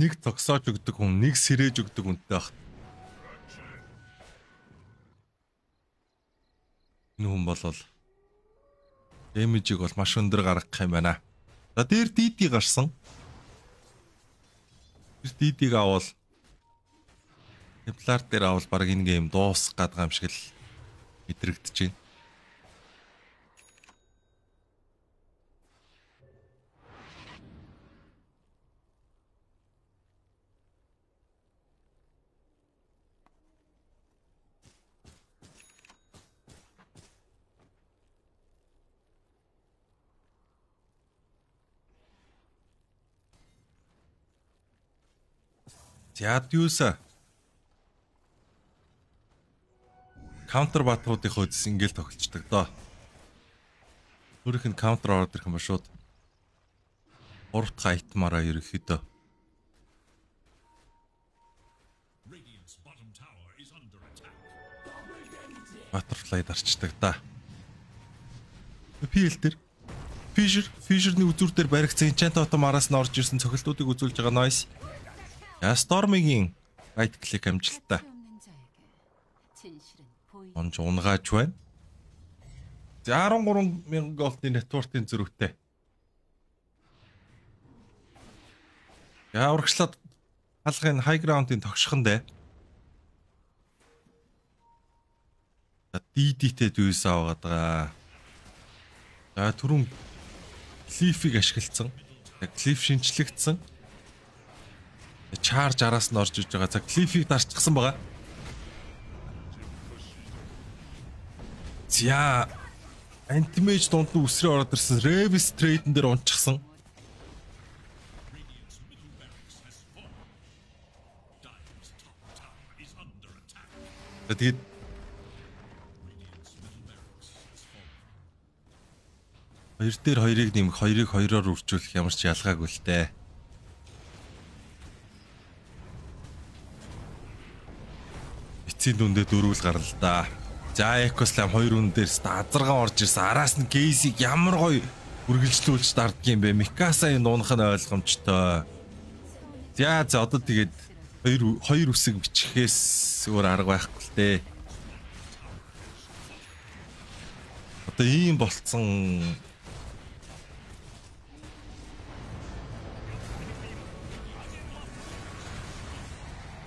нэг зогсоож өгдөг хүн, нэг сэрэж өгдөг хүнтэй ах. Энэ хүн болвол дэмижийг бол маш өндөр гаргах юм байна. За дээр диди гарсан. Тэр дидиг авал Эплар дээр авал баг энэ гейм дуусах гад гам шиг л мэдрэгдэж байна. За юуса. Каунтер батруудын хөөс ингээл тоглолцдог доо. Өөрөх нь каунтер ороод ирэх юм ба шууд. Урт хайтмаараа ерөөхдөө. Баттерфлай дарчдаг да. PL төр Fisher Fisher-ний үзүүр дээр баригдсан Enchant Atom араас нь орж ирсэн цохилтуудыг үзүүлж байгаа noise. За Stormy-гийн right click амжилттай. Онж унгаач байна. За 13000 голтын нэтвортын зөрүүтэй. За урагшлаад хаалгын high ground-ын тогшхон дэ. За DD-тэй дүүс аваад байгаа. За түрүүн Cliff-ийг ашиглацсан. Cliff шинчлэгдсэн. Charge араас нь орж иж байгаа. За Cliff-ийг нарчсан байгаа. За Antimage дунд нь үсрээ ороод ирсэн. Revis trade-н дээр унчихсан. Тэгээд Хоёр дээр хоёрыг нэмэх, хоёрыг хоёроор үржүүлэх ямар ч ялгаагүй л дээ. эцсийн дүндээ дөрүүл гарлаа. За Экослам хоёр үн дээр азаргаан орж ирсэн. Араас нь Гейсийг ямар гоё үргэлжлүүлж дарддаг юм бэ? Микаса энэ унах нь ойлгомжтой. За за одоо тэгээд хоёр хоёр үсэг бичихээс өөр арга байхгүй л дээ. Одоо ийм болцсон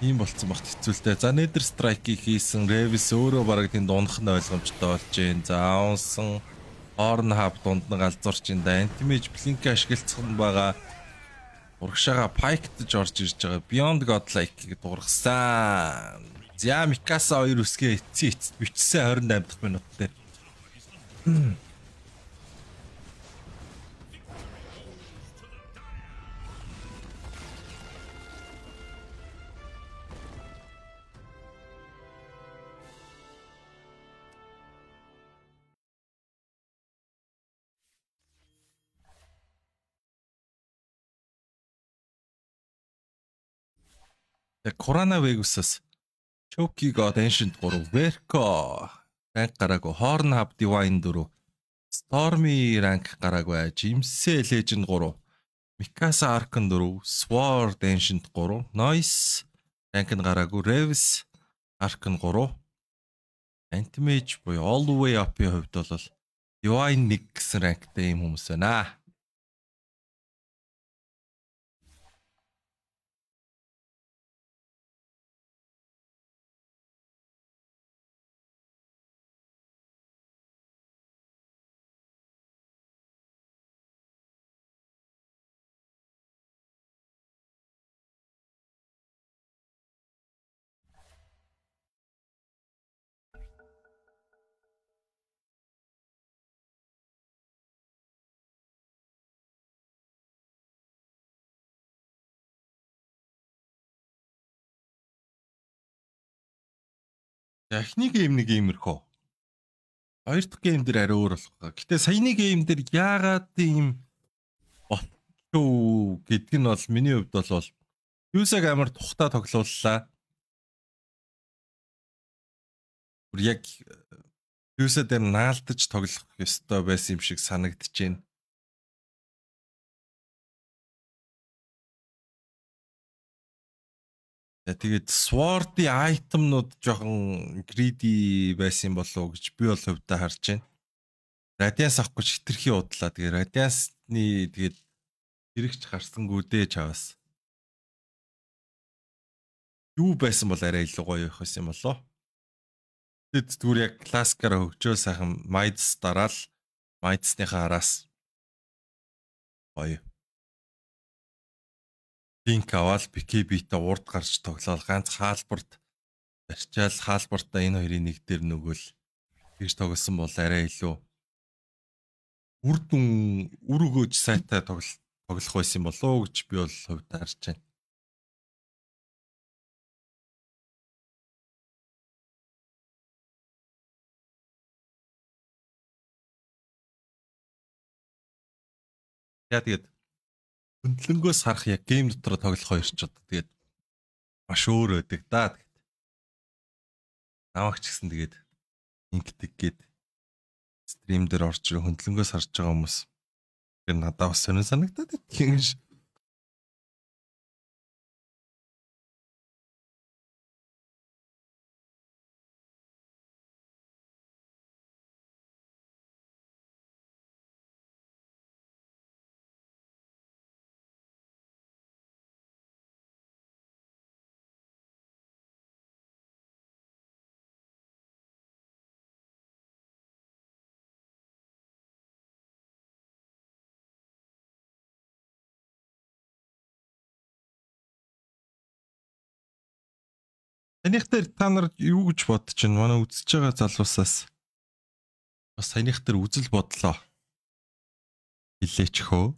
Ийм болцсон багт хэцүүлтэй. За Nether Strike-ийг хийсэн Revis өөрөө бараг тэнд унах нь ойлгомжтой болж байна. За унсан Pornhub дунд нь галзуурч энэ Antimage Blink-ийг ашиглацсан байгаа. Урагшаага Pike-тж орж ирж байгаа. Beyond Godlike-ийг дургасан. За Mikasa 2 үсгээ эцсийн эцэд бичсэн 28 дахь минут дээр. яг коронавирусаас Choki God Ancient 3, Verco ранг гараагүй, Horn Hub Divine 4, Stormy ранг гараагүй, Jimse Legend 3, Mikasa Arkan 4, Sword Ancient 3, Noise ранг нь гараагүй, Revis Arkan 3, Antimage буюу All the Way Up-ийн хувьд бол Divine 1 гэсэн ранктай юм хүмүүс байна. Эхний гейм нэг иймэрхүү. Хоёр дахь гейм дээр арай өөр болох. Гэтэ саяны гейм дээр яагаад тийм болчихоо гэдг нь бол миний хувьд бол юусаг амар тухта тоглууллаа. Бүр яг э, юуса дээр наалтаж тоглох ёстой байсан юм шиг санагдчихээн. Тэгээд Sword-и item-нууд жоохон greedy байсан болов уу гэж би бол хувьдаа харж байна. Radiance авахгүй ч хитрхи удлаа. Тэгээд Radiance-ны тэгээд хэрэгч гарсангүй дээ чаваас. Юу байсан бол арай илүү гоё явах байсан болоо. Тэд зүгээр яг класкараа хөгжөө сайхан Midas дараал Midas-ныхаа араас гоё. Динк аваад Бикибитэй урд гарч тоглоал ганц хаалбарт барьчаал хаалбартаа энэ хоёрын нэг дээр нөгөөл тэгж тоглосон бол арай илүү үрдүн үр өгөөж сайтай тоглох байсан болоо гэж би бол хувьд харж байна. Яа тэгээд хөндлөнгөөс харах яг гейм дотор тоглох хоёр ч одоо тэгээд маш өөр байдаг да тэгээд намагч гэсэн тэгээд ингэдэг гээд стрим дээр орж ирэх хөндлөнгөөс харж байгаа хүмүүс тэр надад бас сонир санагдаад тийм ш Таних дээр та нар юу гэж бодож байна? Манай үзэж байгаа залуусаас бас таних дээр үзэл бодлоо хилээч хөө.